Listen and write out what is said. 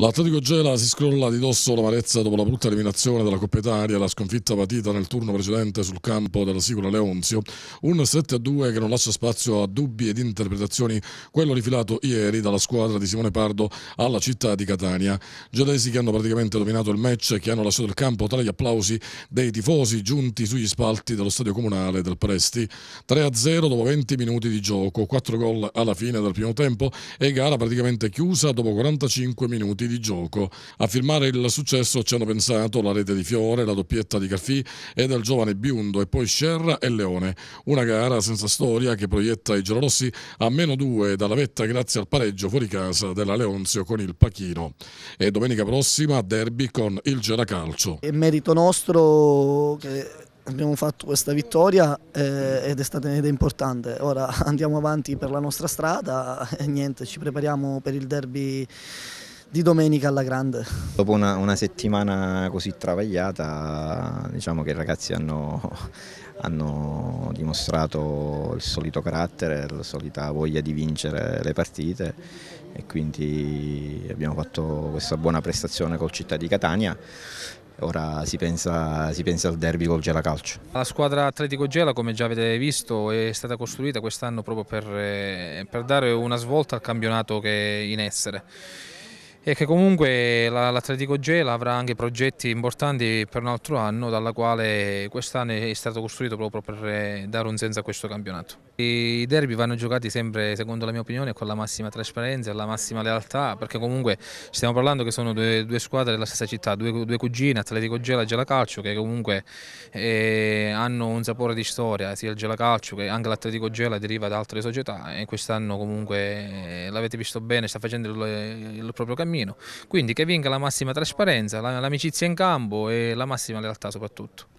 L'Atletico Gela si scrolla di dosso l'amarezza dopo la brutta eliminazione della Coppa Italia la sconfitta patita nel turno precedente sul campo della Sicula Leonzio. Un 7-2 che non lascia spazio a dubbi ed interpretazioni, quello rifilato ieri dalla squadra di Simone Pardo alla città di Catania. Gelesi che hanno praticamente dominato il match e che hanno lasciato il campo tra gli applausi dei tifosi giunti sugli spalti dello stadio comunale del Presti. 3-0 dopo 20 minuti di gioco, 4 gol alla fine del primo tempo e gara praticamente chiusa dopo 45 minuti di gioco. A firmare il successo ci hanno pensato la rete di Fiore, la doppietta di Caffì e del giovane Biundo e poi Scerra e Leone. Una gara senza storia che proietta i giallorossi a meno due dalla vetta grazie al pareggio fuori casa della Leonzio con il Pachino. E domenica prossima derby con il Gera Calcio. È merito nostro che abbiamo fatto questa vittoria eh, ed, è stata, ed è importante. Ora andiamo avanti per la nostra strada eh, e niente, ci prepariamo per il derby di domenica alla grande. Dopo una, una settimana così travagliata diciamo che i ragazzi hanno, hanno dimostrato il solito carattere, la solita voglia di vincere le partite e quindi abbiamo fatto questa buona prestazione col Città di Catania ora si pensa, si pensa, al derby col Gela Calcio. La squadra Atletico Gela, come già avete visto, è stata costruita quest'anno proprio per, eh, per dare una svolta al campionato che è in essere e che comunque l'Atletico Gela avrà anche progetti importanti per un altro anno dalla quale quest'anno è stato costruito proprio per eh, dare un senso a questo campionato. I derby vanno giocati sempre secondo la mia opinione con la massima trasparenza e la massima lealtà perché comunque stiamo parlando che sono due, due squadre della stessa città, due, due cugine, Atletico Gela e Gela Calcio che comunque eh, hanno un sapore di storia sia il Gela Calcio che anche l'Atletico Gela deriva da altre società e quest'anno comunque eh, l'avete visto bene, sta facendo il, il proprio cammino cammino. Quindi che venga la massima trasparenza, l'amicizia in campo e la massima lealtà soprattutto.